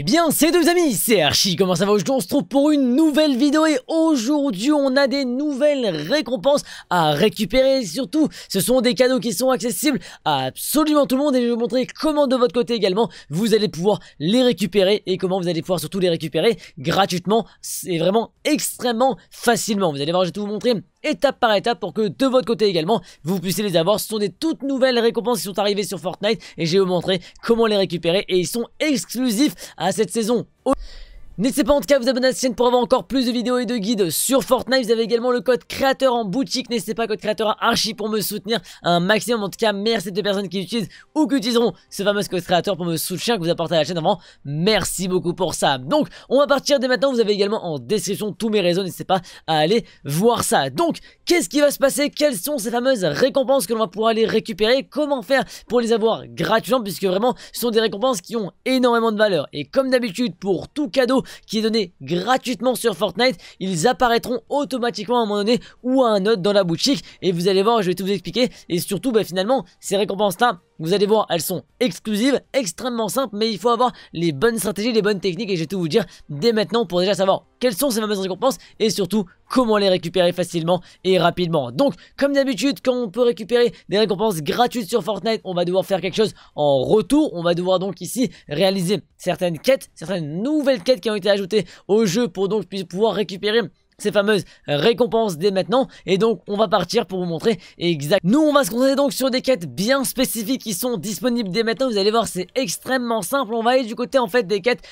Eh bien, c'est deux amis, c'est Archie, comment ça va Aujourd'hui, on se trouve pour une nouvelle vidéo et aujourd'hui, on a des nouvelles récompenses à récupérer. surtout, ce sont des cadeaux qui sont accessibles à absolument tout le monde et je vais vous montrer comment de votre côté également, vous allez pouvoir les récupérer et comment vous allez pouvoir surtout les récupérer gratuitement et vraiment extrêmement facilement. Vous allez voir, je vais tout vous montrer étape par étape pour que de votre côté également, vous puissiez les avoir. Ce sont des toutes nouvelles récompenses qui sont arrivées sur Fortnite et je vais vous montrer comment les récupérer et ils sont exclusifs à cette saison. N'hésitez pas en tout cas à vous abonner à cette chaîne pour avoir encore plus de vidéos et de guides sur Fortnite. Vous avez également le code créateur en boutique. N'hésitez pas code créateur archi pour me soutenir un maximum. En tout cas, merci à toutes les personnes qui utilisent ou qui utiliseront ce fameux code créateur pour me soutenir que vous apportez à la chaîne. Vraiment, merci beaucoup pour ça. Donc, on va partir dès maintenant. Vous avez également en description tous mes réseaux. N'hésitez pas à aller voir ça. Donc, qu'est-ce qui va se passer Quelles sont ces fameuses récompenses que l'on va pouvoir aller récupérer Comment faire pour les avoir gratuitement Puisque vraiment, ce sont des récompenses qui ont énormément de valeur. Et comme d'habitude, pour tout cadeau, qui est donné gratuitement sur Fortnite, ils apparaîtront automatiquement à un moment donné ou à un autre dans la boutique. Et vous allez voir, je vais tout vous expliquer. Et surtout, bah, finalement, ces récompenses-là, vous allez voir, elles sont exclusives, extrêmement simples, mais il faut avoir les bonnes stratégies, les bonnes techniques. Et je vais tout vous dire dès maintenant pour déjà savoir quelles sont ces fameuses récompenses et surtout comment les récupérer facilement et rapidement. Donc, comme d'habitude, quand on peut récupérer des récompenses gratuites sur Fortnite, on va devoir faire quelque chose en retour. On va devoir donc ici réaliser certaines quêtes, certaines nouvelles quêtes qui ont été ajoutées au jeu pour donc pouvoir récupérer ces fameuses récompenses dès maintenant et donc on va partir pour vous montrer exact nous on va se concentrer donc sur des quêtes bien spécifiques qui sont disponibles dès maintenant vous allez voir c'est extrêmement simple on va aller du côté en fait des quêtes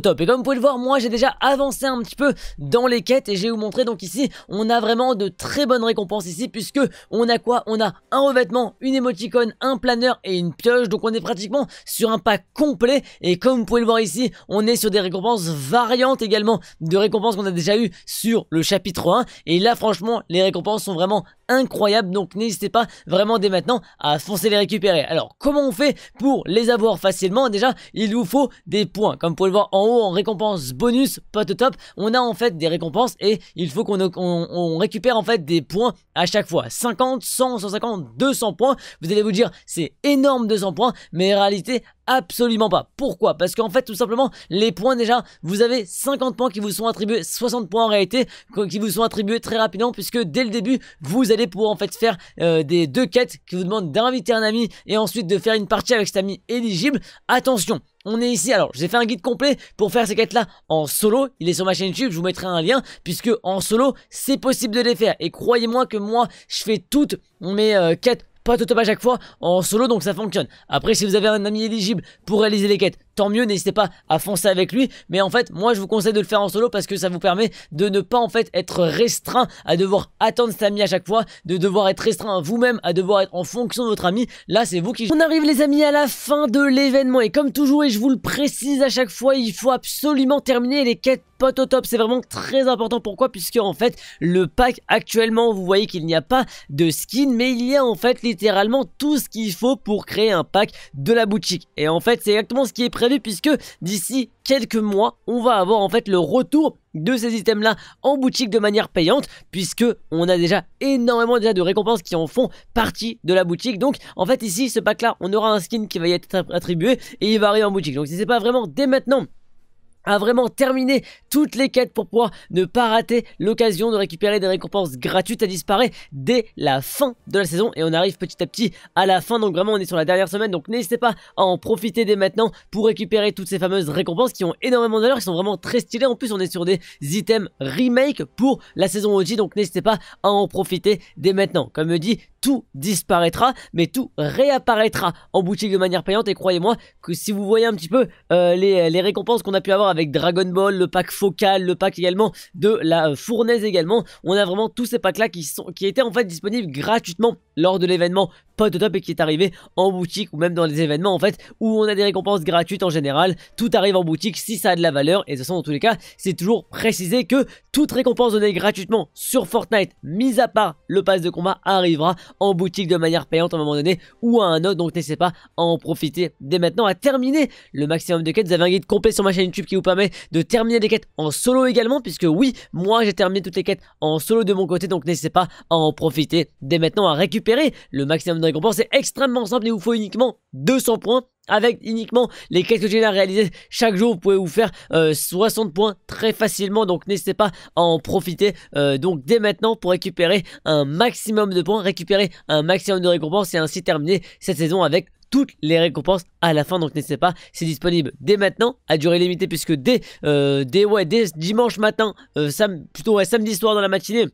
top. Et comme vous pouvez le voir, moi j'ai déjà avancé un petit peu dans les quêtes et j'ai vous montré donc ici, on a vraiment de très bonnes récompenses ici puisque on a quoi On a un revêtement, une émoticône, un planeur et une pioche. Donc on est pratiquement sur un pack complet et comme vous pouvez le voir ici, on est sur des récompenses variantes également de récompenses qu'on a déjà eues sur le chapitre 1. Et là franchement, les récompenses sont vraiment incroyable. Donc n'hésitez pas vraiment dès maintenant à foncer les récupérer. Alors comment on fait pour les avoir facilement Déjà, il vous faut des points. Comme vous pouvez le voir en haut, en récompense bonus, pot top, on a en fait des récompenses et il faut qu'on récupère en fait des points à chaque fois. 50, 100, 150, 200 points. Vous allez vous dire c'est énorme 200 points, mais en réalité Absolument pas. Pourquoi Parce qu'en fait, tout simplement, les points déjà, vous avez 50 points qui vous sont attribués, 60 points en réalité, qui vous sont attribués très rapidement, puisque dès le début, vous allez pouvoir en fait faire euh, des deux quêtes qui vous demandent d'inviter un ami et ensuite de faire une partie avec cet ami éligible. Attention, on est ici, alors j'ai fait un guide complet pour faire ces quêtes là en solo, il est sur ma chaîne YouTube, je vous mettrai un lien, puisque en solo c'est possible de les faire, et croyez-moi que moi je fais toutes mes euh, quêtes pas tout à chaque fois en solo donc ça fonctionne. Après si vous avez un ami éligible pour réaliser les quêtes, tant mieux, n'hésitez pas à foncer avec lui. Mais en fait, moi, je vous conseille de le faire en solo parce que ça vous permet de ne pas en fait être restreint à devoir attendre cet ami à chaque fois, de devoir être restreint vous-même, à devoir être en fonction de votre ami. Là, c'est vous qui... On arrive les amis à la fin de l'événement et comme toujours, et je vous le précise à chaque fois, il faut absolument terminer les quêtes potes au top. C'est vraiment très important. Pourquoi Puisque en fait, le pack actuellement, vous voyez qu'il n'y a pas de skin, mais il y a en fait littéralement tout ce qu'il faut pour créer un pack de la boutique. Et en fait, c'est exactement ce qui est prévu vu puisque d'ici quelques mois, on va avoir en fait le retour de ces items là en boutique de manière payante puisque on a déjà énormément déjà de récompenses qui en font partie de la boutique donc en fait ici ce pack là on aura un skin qui va y être attribué et il va arriver en boutique donc si c'est pas vraiment dès maintenant à vraiment terminer toutes les quêtes pour pouvoir ne pas rater l'occasion de récupérer des récompenses gratuites à disparaître dès la fin de la saison et on arrive petit à petit à la fin donc vraiment on est sur la dernière semaine donc n'hésitez pas à en profiter dès maintenant pour récupérer toutes ces fameuses récompenses qui ont énormément de valeur qui sont vraiment très stylées en plus on est sur des items remake pour la saison OG donc n'hésitez pas à en profiter dès maintenant comme je dit tout disparaîtra, mais tout réapparaîtra en boutique de manière payante. Et croyez-moi que si vous voyez un petit peu euh, les, les récompenses qu'on a pu avoir avec Dragon Ball, le pack focal, le pack également de la euh, fournaise également. On a vraiment tous ces packs là qui, sont, qui étaient en fait disponibles gratuitement lors de l'événement Pot top et qui est arrivé en boutique ou même dans les événements en fait où on a des récompenses gratuites en général. Tout arrive en boutique si ça a de la valeur et de toute façon dans tous les cas c'est toujours précisé que toute récompense donnée gratuitement sur Fortnite, mis à part le pass de combat, arrivera en boutique de manière payante à un moment donné ou à un autre. Donc n'hésitez pas à en profiter dès maintenant, à terminer le maximum de quêtes. Vous avez un guide complet sur ma chaîne YouTube qui vous permet de terminer des quêtes en solo également puisque oui, moi j'ai terminé toutes les quêtes en solo de mon côté donc n'hésitez pas à en profiter dès maintenant, à récupérer le maximum de récompense. C'est extrêmement simple, il vous faut uniquement 200 points. Avec uniquement les quelques génies à réaliser chaque jour, vous pouvez vous faire 60 euh, points très facilement. Donc n'hésitez pas à en profiter. Euh, donc dès maintenant pour récupérer un maximum de points, récupérer un maximum de récompenses et ainsi terminer cette saison avec toutes les récompenses à la fin. Donc n'hésitez pas, c'est disponible dès maintenant à durée limitée puisque dès, euh, dimanche matin, plutôt samedi soir dans la matinée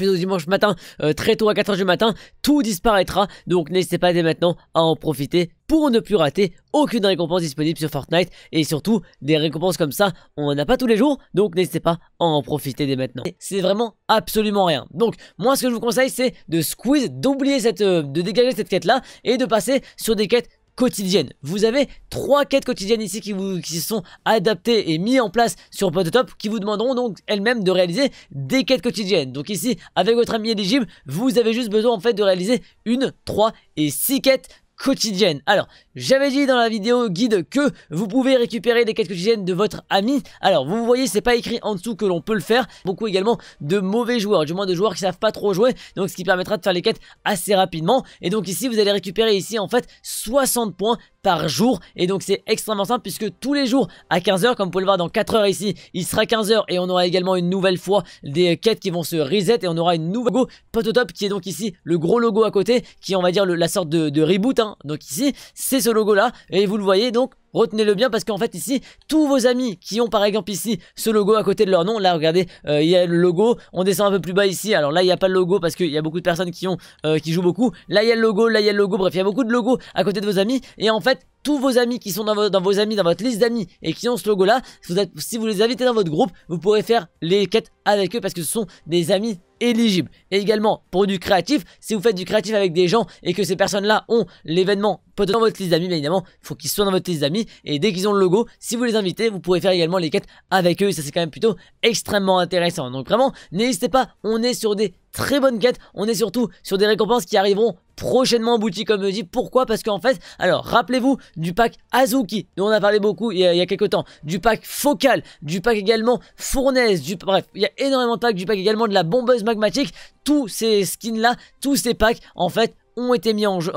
au dimanche matin, euh, très tôt à 4h du matin, tout disparaîtra, donc n'hésitez pas dès maintenant à en profiter pour ne plus rater aucune récompense disponible sur Fortnite, et surtout, des récompenses comme ça, on n'en a pas tous les jours, donc n'hésitez pas à en profiter dès maintenant. C'est vraiment absolument rien. Donc, moi ce que je vous conseille, c'est de squeeze, d'oublier cette, euh, de dégager cette quête là, et de passer sur des quêtes quotidienne. Vous avez trois quêtes quotidiennes ici qui, vous, sont adaptées et mises en place sur Potatop qui vous demanderont donc elles-mêmes de réaliser des quêtes quotidiennes. Donc ici, avec votre ami éligible, vous avez juste besoin en fait de réaliser une, trois et six quêtes quotidienne. Alors, j'avais dit dans la vidéo guide que vous pouvez récupérer des quêtes quotidiennes de votre ami. Alors, vous voyez, c'est pas écrit en dessous que l'on peut le faire. Beaucoup également de mauvais joueurs, du moins de joueurs qui savent pas trop jouer, donc ce qui permettra de faire les quêtes assez rapidement. Et donc ici, vous allez récupérer ici en fait 60 points par jour. Et donc c'est extrêmement simple puisque tous les jours à 15h, comme vous pouvez le voir dans 4h ici, il sera 15h et on aura également une nouvelle fois des quêtes qui vont se reset et on aura une nouvelle logo top qui est donc ici le gros logo à côté qui on va dire la sorte de, reboot. Hein. Donc ici c'est ce logo là et vous le voyez donc Retenez-le bien parce qu'en fait ici, tous vos amis qui ont par exemple ici ce logo à côté de leur nom, là regardez, euh, il y a le logo, on descend un peu plus bas ici, alors là il n'y a pas le logo parce qu'il y a beaucoup de personnes qui ont euh, qui jouent beaucoup, là il y a le logo, là il y a le logo, bref il y a beaucoup de logos à côté de vos amis et en fait tous vos amis qui sont dans vos, amis, dans votre liste d'amis et qui ont ce logo là, vous êtes, si vous les invitez dans votre groupe, vous pourrez faire les quêtes avec eux parce que ce sont des amis éligibles. Et également, pour du créatif, si vous faites du créatif avec des gens et que ces personnes-là ont l'événement pas dans votre liste d'amis, mais évidemment, il faut qu'ils soient dans votre liste d'amis. Et dès qu'ils ont le logo, si vous les invitez, vous pourrez faire également les quêtes avec eux. Et ça, c'est quand même plutôt extrêmement intéressant. Donc vraiment, n'hésitez pas, on est sur des très bonnes quêtes. On est surtout sur des récompenses qui arriveront prochainement en boutique comme je dis. Pourquoi Parce qu'en fait, alors rappelez-vous du pack Azuki dont on a parlé beaucoup il y a, quelques temps, du pack Focal, du pack également Fournaise, du bref, il y a énormément de packs, du pack également de la bombeuse magmatique. Tous ces skins là, tous ces packs en fait ont été mis en jeu,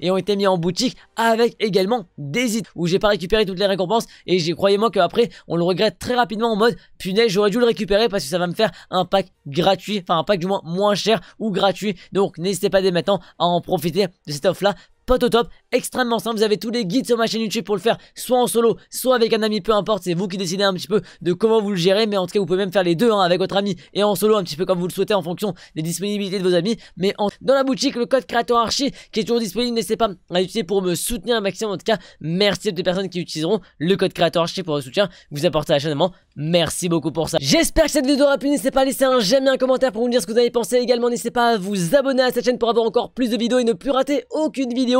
et ont été mis en boutique avec également des idées où j'ai pas récupéré toutes les récompenses et j'ai croyez-moi qu'après on le regrette très rapidement en mode punaise j'aurais dû le récupérer parce que ça va me faire un pack gratuit, enfin un pack du moins moins cher ou gratuit donc n'hésitez pas dès maintenant à en profiter de cette offre là au top, extrêmement simple, vous avez tous les guides sur ma chaîne YouTube pour le faire, soit en solo, soit avec un ami, peu importe, c'est vous qui décidez un petit peu de comment vous le gérez, mais en tout cas vous pouvez même faire les deux hein, avec votre ami et en solo un petit peu comme vous le souhaitez en fonction des disponibilités de vos amis, mais en... dans la boutique, le code créateur archi qui est toujours disponible, n'hésitez pas à l'utiliser pour me soutenir un maximum, en tout cas, merci à toutes les personnes qui utiliseront le code créateur archi pour le soutien, vous apportez à la chaîne, merci beaucoup pour ça. J'espère que cette vidéo aura plu, n'hésitez pas à laisser un j'aime et un commentaire pour me dire ce que vous avez pensé, également n'hésitez pas à vous abonner à cette chaîne pour avoir encore plus de vidéos et ne plus rater aucune vidéo